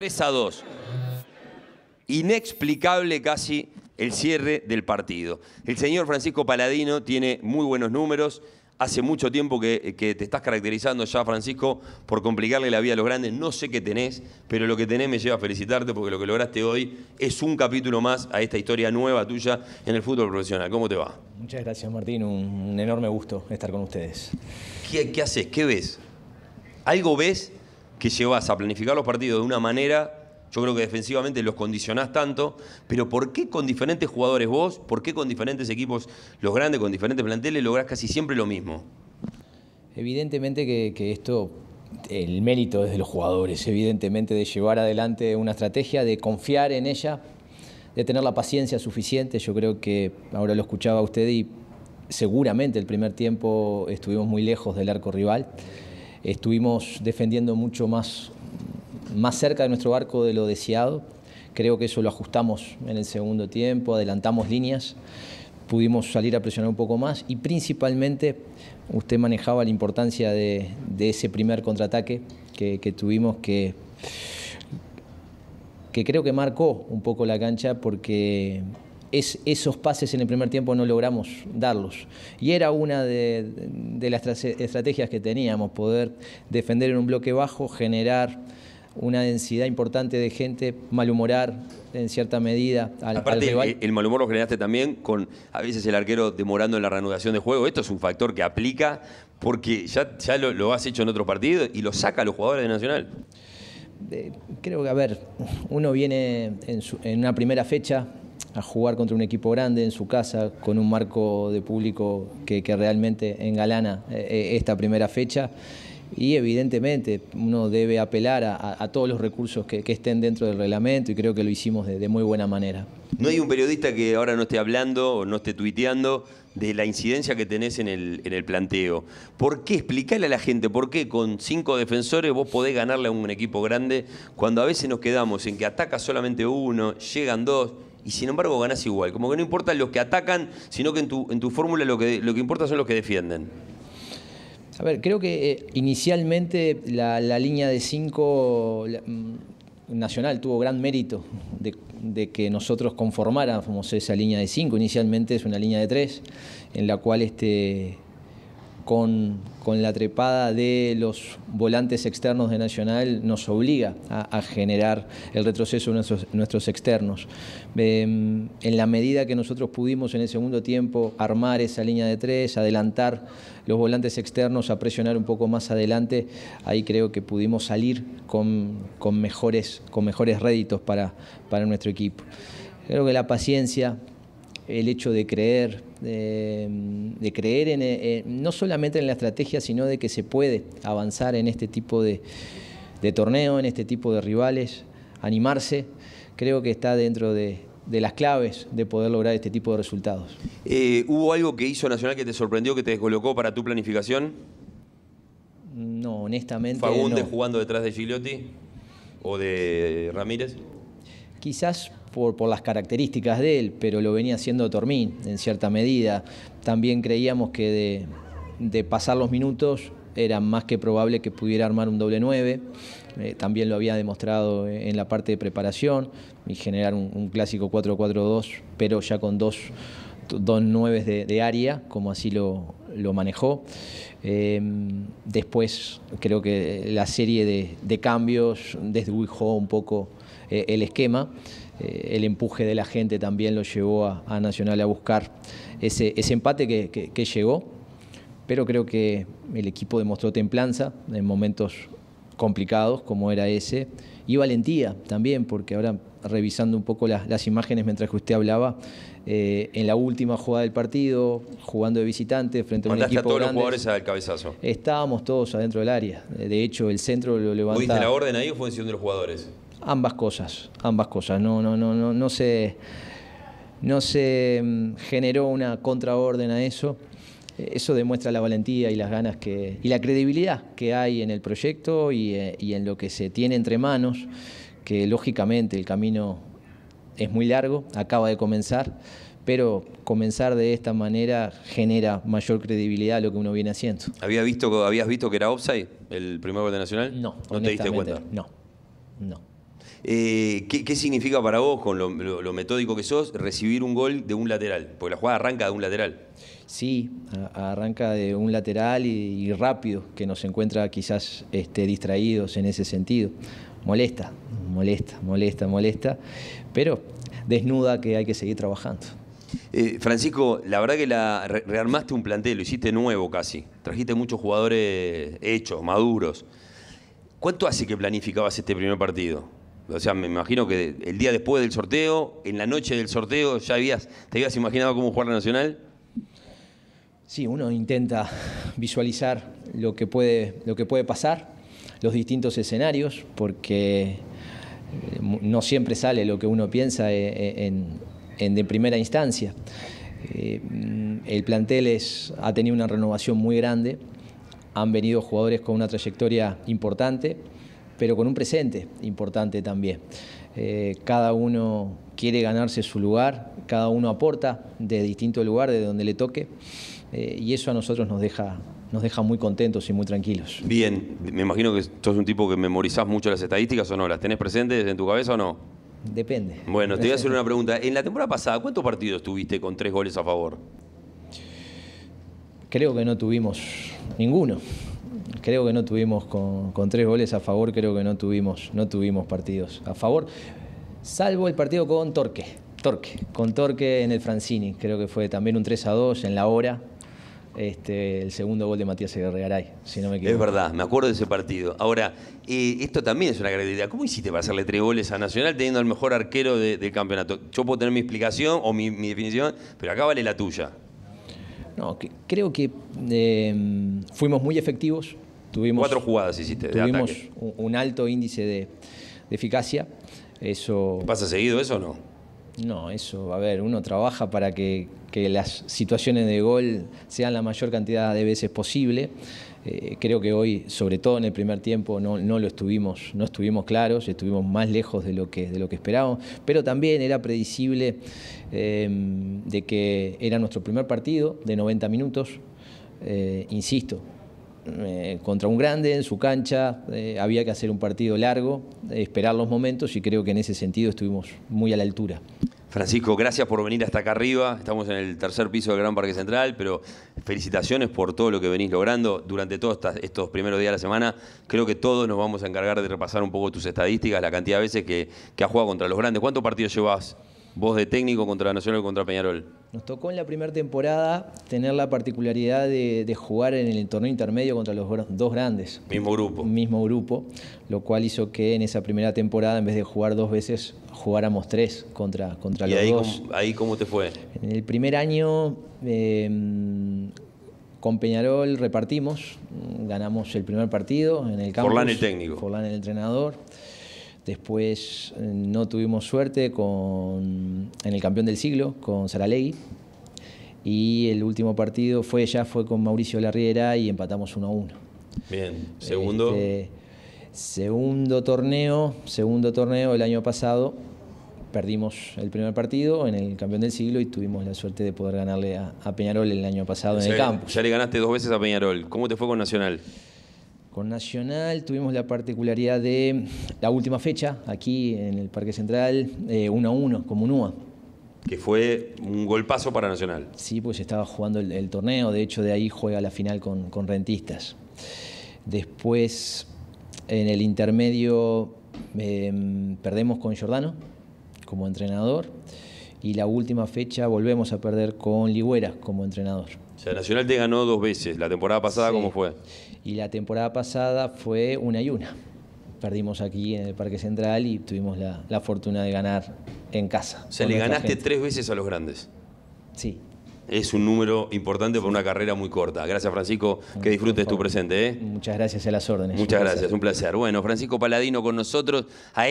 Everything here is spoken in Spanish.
3 a 2. Inexplicable casi el cierre del partido. El señor Francisco Paladino tiene muy buenos números. Hace mucho tiempo que, te estás caracterizando ya, Francisco, por complicarle la vida a los grandes. No sé qué tenés, pero lo que tenés me lleva a felicitarte porque lo que lograste hoy es un capítulo más a esta historia nueva tuya en el fútbol profesional. ¿Cómo te va? Muchas gracias, Martín. Un, enorme gusto estar con ustedes. qué haces? ¿Qué ves? ¿Algo ves que llevas a planificar los partidos de una manera, yo creo que defensivamente los condicionás tanto, pero ¿por qué con diferentes jugadores vos, por qué con diferentes equipos, los grandes, con diferentes planteles, lográs casi siempre lo mismo? Evidentemente que, que esto el mérito es de los jugadores, evidentemente, de llevar adelante una estrategia, de confiar en ella, de tener la paciencia suficiente. Yo creo que ahora lo escuchaba usted y seguramente el primer tiempo estuvimos muy lejos del arco rival. Estuvimos defendiendo mucho más, más cerca de nuestro barco de lo deseado. Creo que eso lo ajustamos en el segundo tiempo, adelantamos líneas, pudimos salir a presionar un poco más y principalmente usted manejaba la importancia de, ese primer contraataque que, tuvimos que que creo que marcó un poco la cancha porque esos pases en el primer tiempo no logramos darlos. Y era una de, las estrategias que teníamos, poder defender en un bloque bajo, generar una densidad importante de gente, malhumorar en cierta medida al, Aparte, El, el, malhumor lo generaste también con a veces el arquero demorando en la reanudación de juego. Esto es un factor que aplica porque ya, ya lo, has hecho en otros partidos y lo saca a los jugadores de Nacional. Eh, creo que, a ver, uno viene en una primera fecha a jugar contra un equipo grande en su casa, con un marco de público que, realmente engalana eh, eh, esta primera fecha. Y evidentemente uno debe apelar a, todos los recursos que, estén dentro del reglamento y creo que lo hicimos de, muy buena manera. No hay un periodista que ahora no esté hablando o no esté tuiteando de la incidencia que tenés en el, planteo. ¿Por qué? explicarle a la gente por qué con cinco defensores vos podés ganarle a un equipo grande cuando a veces nos quedamos en que ataca solamente uno, llegan dos, y sin embargo ganas igual. Como que no importa los que atacan, sino que en tu, en tu fórmula lo que, lo que importa son los que defienden. A ver, creo que eh, inicialmente la, línea de 5 mm, nacional tuvo gran mérito de, que nosotros conformáramos esa línea de 5. Inicialmente es una línea de tres en la cual este, con, la trepada de los volantes externos de Nacional nos obliga a, generar el retroceso de nuestros, externos. Em, en la medida que nosotros pudimos en el segundo tiempo armar esa línea de tres, adelantar los volantes externos a presionar un poco más adelante, ahí creo que pudimos salir con, mejores, con mejores réditos para nuestro equipo. Creo que la paciencia, el hecho de creer, Em, de, creer en, eh, eh, no solamente en la estrategia, sino de que se puede avanzar en este tipo de, torneo, en este tipo de rivales, animarse, creo que está dentro de, las claves de poder lograr este tipo de resultados. Eh, ¿Hubo algo que hizo Nacional que te sorprendió, que te descolocó para tu planificación? No, honestamente. ¿Fagundes jugando detrás de Gigliotti o de Ramírez? quizás por, las características de él, pero lo venía haciendo Tormín en cierta medida. También creíamos que de, pasar los minutos era más que probable que pudiera armar un doble 9. Eh, también lo había demostrado en la parte de preparación y generar un, clásico 4-4-2, pero ya con dos, dos nueves de, área, como así lo, manejó. Em, después creo que la serie de, cambios desdibujó un poco eh, el esquema. Eh, el empuje de la gente también lo llevó a, Nacional a buscar ese, empate que, llegó, pero creo que el equipo demostró templanza en momentos complicados como era ese, y valentía también, porque ahora revisando un poco las, imágenes mientras que usted hablaba, eh, en la última jugada del partido, jugando de visitante frente a un equipo jugadores cabezazo? Estábamos todos adentro del área. De hecho, el centro lo levantó. ¿Tuviste la orden ahí o fue en de los jugadores? ambas cosas, ambas cosas. No, no, no, no, no se, no se mm, generó una contraorden a eso. Eh, eso demuestra la valentía y las ganas que, y la credibilidad que hay en el proyecto eh, y, en lo que se tiene entre manos, que lógicamente el camino es muy largo, acaba de comenzar, pero comenzar de esta manera genera mayor credibilidad a lo que uno viene haciendo. ¿Habías visto, ¿habías visto que era offside el primer gol Nacional? No. ¿No te diste cuenta? No, no. Eh, ¿qué, significa para vos, con lo, metódico que sos, recibir un gol de un lateral? Porque la jugada arranca de un lateral. Sí, arranca de un lateral y, rápido, que nos encuentra quizás este, distraídos en ese sentido. Molesta, molesta, molesta, molesta, pero desnuda que hay que seguir trabajando. Eh, Francisco, la verdad que la rearmaste un plantel, lo hiciste nuevo casi. Trajiste muchos jugadores hechos, maduros. ¿Cuánto hace que planificabas este primer partido? O sea, me imagino que el día después del sorteo, en la noche del sorteo, ya habías, te habías imaginado cómo jugar la Nacional. Sí, uno intenta visualizar lo que puede, lo que puede pasar, los distintos escenarios, porque eh, no siempre sale lo que uno piensa eh, eh, en, de primera instancia. el plantel ha tenido una renovación muy grande, han venido jugadores con una trayectoria importante pero con un presente importante también. Eh, cada uno quiere ganarse su lugar, cada uno aporta de distinto lugar, de donde le toque, eh, y eso a nosotros nos deja, nos deja muy contentos y muy tranquilos. Bien, me imagino que sos un tipo que memorizás mucho las estadísticas o no, ¿las tenés presentes en tu cabeza o no? Depende. Bueno, te voy a hacer una pregunta. En la temporada pasada, ¿cuántos partidos tuviste con tres goles a favor? Creo que no tuvimos ninguno creo que no tuvimos con, tres goles a favor, creo que no tuvimos, no tuvimos partidos a favor, salvo el partido con Torque, Torque, con Torque en el Francini, creo que fue también un 3 a 2 en la hora. Este, el segundo gol de Matías Egargaray, si no me equivoco. Es verdad, me acuerdo de ese partido. Ahora, eh, esto también es una idea ¿Cómo hiciste para hacerle tres goles a Nacional teniendo al mejor arquero del campeonato? Yo puedo tener mi explicación o mi, definición, pero acá vale la tuya. No, creo que eh, fuimos muy efectivos, Tuvimos, Cuatro jugadas hiciste. Tuvimos un, alto índice de, eficacia. Eso, ¿Pasa seguido eso o no? No, eso, a ver, uno trabaja para que, las situaciones de gol sean la mayor cantidad de veces posible. Eh, creo que hoy, sobre todo en el primer tiempo, no, lo estuvimos, no estuvimos claros, estuvimos más lejos de lo que, de lo que esperábamos, pero también era predecible em, de que era nuestro primer partido de 90 minutos, eh, insisto, eh, contra un grande en su cancha, eh, había que hacer un partido largo, esperar los momentos y creo que en ese sentido estuvimos muy a la altura. Francisco, gracias por venir hasta acá arriba. Estamos en el tercer piso del Gran Parque Central, pero felicitaciones por todo lo que venís logrando durante todos estos primeros días de la semana. Creo que todos nos vamos a encargar de repasar un poco tus estadísticas, la cantidad de veces que, que has jugado contra los grandes. ¿Cuántos partidos llevas vos de técnico contra la Nacional contra Peñarol. Nos tocó en la primera temporada tener la particularidad de, jugar en el torneo intermedio contra los dos grandes. Mismo grupo. Mismo grupo, lo cual hizo que en esa primera temporada, en vez de jugar dos veces, jugáramos tres contra, contra los ahí dos. ¿Y ahí cómo te fue? En el primer año. Em, con Peñarol repartimos, ganamos el primer partido en el campo. Forlán el técnico. Forlán el entrenador. Después eh, no tuvimos suerte en el campeón del siglo, con Saralegui. Y el último partido fue ya fue con Mauricio Larriera y empatamos 1 a 1. Bien, segundo. Este, segundo torneo, segundo torneo el año pasado. Perdimos el primer partido en el campeón del siglo y tuvimos la suerte de poder ganarle a, Peñarol el año pasado en el campo. Ya le ganaste dos veces a Peñarol. ¿Cómo te fue con Nacional? Con Nacional tuvimos la particularidad de la última fecha, aquí en el Parque Central, 1 eh, a 1 como Nua, Que fue un golpazo para Nacional. Sí, pues estaba jugando el, torneo, de hecho de ahí juega la final con, Rentistas. Después, en el intermedio, em, perdemos con Giordano como entrenador y la última fecha volvemos a perder con Ligüera como entrenador. O sea, Nacional te ganó dos veces, la temporada pasada, ¿cómo fue? y la temporada pasada fue una y una. Perdimos aquí en el Parque Central y tuvimos la, fortuna de ganar en casa. O sea, le ganaste tres veces a los grandes. Sí. Es un número importante para una carrera muy corta. Gracias, Francisco. Que disfrutes tu presente. ¿eh? Muchas gracias a las órdenes. Muchas gracias, un placer. Bueno, Francisco Paladino con nosotros. A